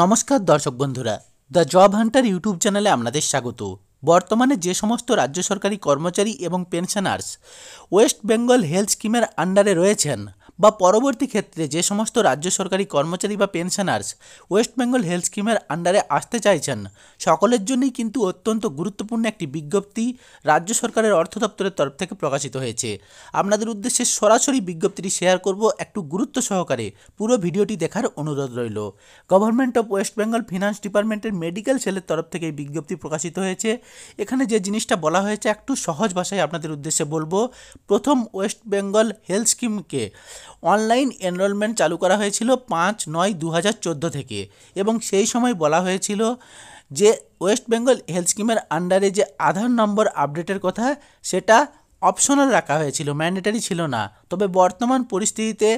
নমস্কার দর্শক বন্ধুরা দ্য জব হান্টার ইউটিউব চ্যানেলে আপনাদের স্বাগত বর্তমানে যে সমস্ত রাজ্য সরকারি কর্মচারী এবং পেনশনার্স ওয়েস্ট বেঙ্গল হেলথ স্কিমের আন্ডারে রয়েছেন বা পরবর্তী ক্ষেত্রে যে সমস্ত রাজ্য সরকারি কর্মচারী বা পেনশনার্স ওয়েস্ট বেঙ্গল হেলথ স্কিমের আন্ডারে আসতে চাইছেন সকলের জন্যই কিন্তু অত্যন্ত গুরুত্বপূর্ণ একটি বিজ্ঞপ্তি রাজ্য সরকারের অর্থ দপ্তরের তরফ থেকে প্রকাশিত হয়েছে আপনাদের উদ্দেশ্যে সরাসরি বিজ্ঞপ্তিটি শেয়ার করব একটু গুরুত্ব সহকারে পুরো ভিডিওটি দেখার অনুরোধ রইল government of West Bengal finance ডিপার্টমেন্টের মেডিকেল সেলের তরফ থেকে এই বিজ্ঞপ্তি প্রকাশিত হয়েছে এখানে যে জিনিসটা বলা হয়েছে একটু সহজ ভাষায় আপনাদের উদ্দেশ্যে বলবো প্রথম ওয়েস্ট বেঙ্গল হেলথ স্কিমকে অনলাইন এনরোলমেন্ট চালু করা হয়েছিল পাঁচ নয় দু হাজার থেকে এবং সেই সময় বলা হয়েছিল যে ওয়েস্ট বেঙ্গল হেলথ স্কিমের আন্ডারে যে আধার নম্বর আপডেটের কথা সেটা অপশনাল রাখা হয়েছিল ম্যান্ডেটারি ছিল না তবে বর্তমান পরিস্থিতিতে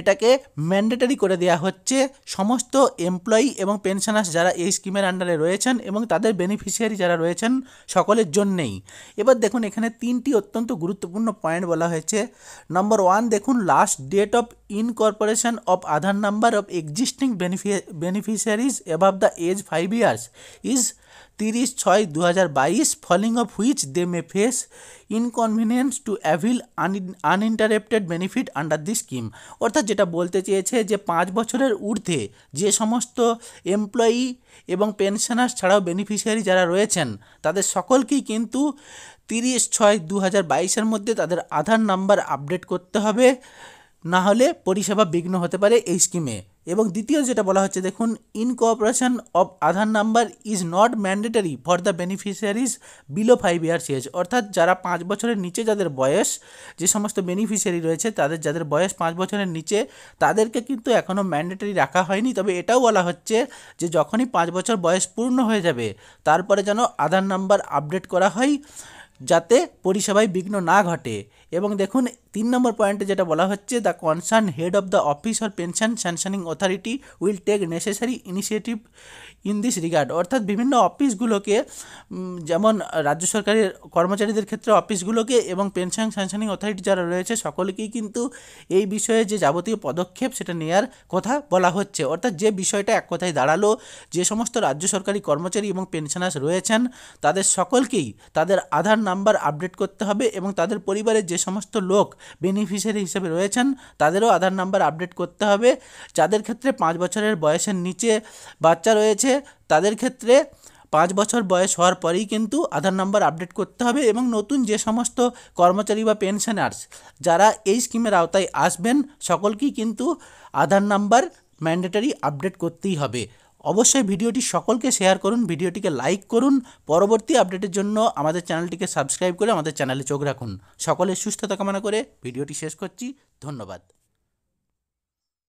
এটাকে ম্যান্ডেটারি করে দেওয়া হচ্ছে সমস্ত এমপ্লয়ি এবং পেনশনার্স যারা এই স্কিমের আন্ডারে রয়েছেন এবং তাদের বেনিফিশিয়ারি যারা রয়েছেন সকলের জন্যেই এবার দেখুন এখানে তিনটি অত্যন্ত গুরুত্বপূর্ণ পয়েন্ট বলা হয়েছে নম্বর ওয়ান দেখুন last date of incorporation of Aadhaar number of existing বেনিফি beneficiaries above the age five years is তিরিশ ছয় দু হাজার বাইশ failing of which they may face inconvenience to avail আন uninterrupted benefit under the scheme অর্থাৎ যেটা বলতে চেয়েছে যে পাঁচ বছরের ঊর্ধ্বে যে সমস্ত এমপ্লয়ি এবং পেনশনার ছাড়াও বেনিফিশিয়ারি যারা রয়েছেন তাদের সকলকেই কিন্তু তিরিশ ছয় দু হাজার বাইশের মধ্যে তাদের আধার নাম্বার আপডেট করতে হবে না হলে পরিষেবা বিঘ্ন হতে পারে এই স্কিমে এবং দ্বিতীয় যেটা বলা হচ্ছে দেখুন incorporation of Aadhaar number is not mandatory for the beneficiaries below five years age অর্থাৎ যারা পাঁচ বছরের নিচে যাদের বয়স যে সমস্ত বেনিফিশিয়ারি রয়েছে তাদের যাদের বয়স পাঁচ বছরের নিচে তাদেরকে কিন্তু এখনও ম্যান্ডেটারি রাখা হয়নি তবে এটাও বলা হচ্ছে যে যখনই পাঁচ বছর বয়স পূর্ণ হয়ে যাবে তারপরে যেন আধার নাম্বার আপডেট করা হয় যাতে পরিষেবায় বিঘ্ন না ঘটে এবং দেখুন তিন নম্বর পয়েন্টে যেটা বলা হচ্ছে the concern head of the office or pension sanctioning authority will take necessary initiative in this regard অর্থাৎ বিভিন্ন অফিসগুলোকে যেমন রাজ্য সরকারের কর্মচারীদের ক্ষেত্রে অফিসগুলোকে এবং পেনশন স্যাংশনিং অথরিটি যারা রয়েছে সকলকেই কিন্তু এই বিষয়ে যে যাবতীয় পদক্ষেপ সেটা নেয়ার কথা বলা হচ্ছে অর্থাৎ যে বিষয়টা এক কথায় দাঁড়ালো যে সমস্ত রাজ্য সরকারি কর্মচারী এবং পেনশনার্স রয়েছেন তাদের সকলকেই তাদের আধার নাম্বার আপডেট করতে হবে এবং তাদের পরিবারের যে সমস্ত লোক বেনিফিশিয়ারি হিসেবে রয়েছেন তাদেরও আধার নাম্বার আপডেট করতে হবে যাদের ক্ষেত্রে পাঁচ বছরের বয়সের নিচে বাচ্চা রয়েছে তাদের ক্ষেত্রে পাঁচ বছর বয়স হওয়ার পরেই কিন্তু আধার নাম্বার আপডেট করতে হবে এবং নতুন যে সমস্ত কর্মচারী বা পেনশনার্স যারা এই স্কিমের আওতায় আসবেন সকলকেই কিন্তু আধার নাম্বার ম্যান্ডেটারি আপডেট করতেই হবে অবশ্যই ভিডিওটি সকলকে শেয়ার করুন ভিডিওটিকে লাইক করুন পরবর্তী আপডেটের জন্য আমাদের চ্যানেলটিকে সাবস্ক্রাইব করে আমাদের চ্যানেলে চোখ রাখুন সকলের সুস্থতা কামনা করে ভিডিওটি শেষ করছি ধন্যবাদ